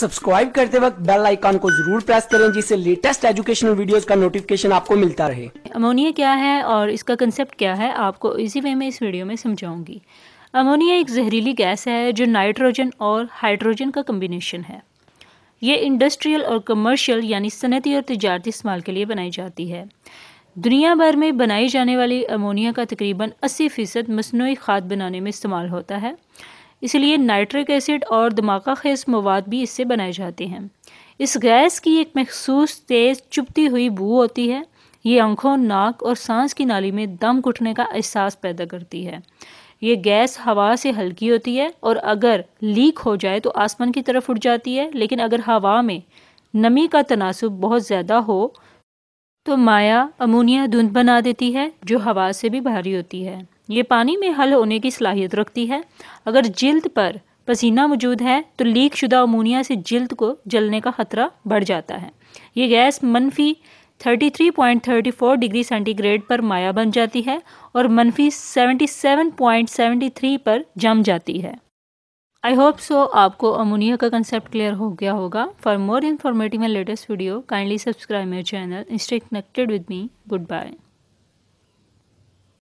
subscribe करते वक्त bell icon को जरूर प्रेस करें जिससे लेटेस्ट एजुकेशनल वीडियोस का नोटिफिकेशन आपको मिलता रहे अमोनिया क्या है और इसका कंसेप्ट क्या है आपको इसी वे में इस वीडियो में समझाऊंगी अमोनिया एक जहरीली गैस है जो नाइट्रोजन और हाइड्रोजन का कम्बिनेशन है ये इंडस्ट्रियल और कमर्शियल यानी सनती और तजारती इस्तेमाल के लिए बनाई जाती है दुनिया भर में बनाई जाने वाली अमोनिया का तकरीबन 80 फ़ीसद मसनू खाद बनाने में इस्तेमाल होता है इसलिए नाइट्रिक एसिड और दिमागा खेस मवाद भी इससे बनाए जाते हैं इस गैस की एक मखसूस तेज़ चुपती हुई बू होती है ये आंखों नाक और सांस की नाली में दम घुटने का एहसास पैदा करती है ये गैस हवा से हल्की होती है और अगर लीक हो जाए तो आसमान की तरफ उठ जाती है लेकिन अगर हवा में नमी का तनासब बहुत ज़्यादा हो तो माया अमोनिया धुंध बना देती है जो हवा से भी भारी होती है ये पानी में हल होने की सलाहियत रखती है अगर जल्द पर पसीना मौजूद है तो लीक शुदा अमोनिया से जल्द को जलने का ख़तरा बढ़ जाता है ये गैस मनफी 33.34 डिग्री सेंटीग्रेड पर माया बन जाती है और मनफी 77.73 पर जम जाती है आई होप सो आपको अमोनिया का कंसेप्ट क्लियर हो गया होगा for more informative and latest video kindly subscribe my channel and stay connected with me good bye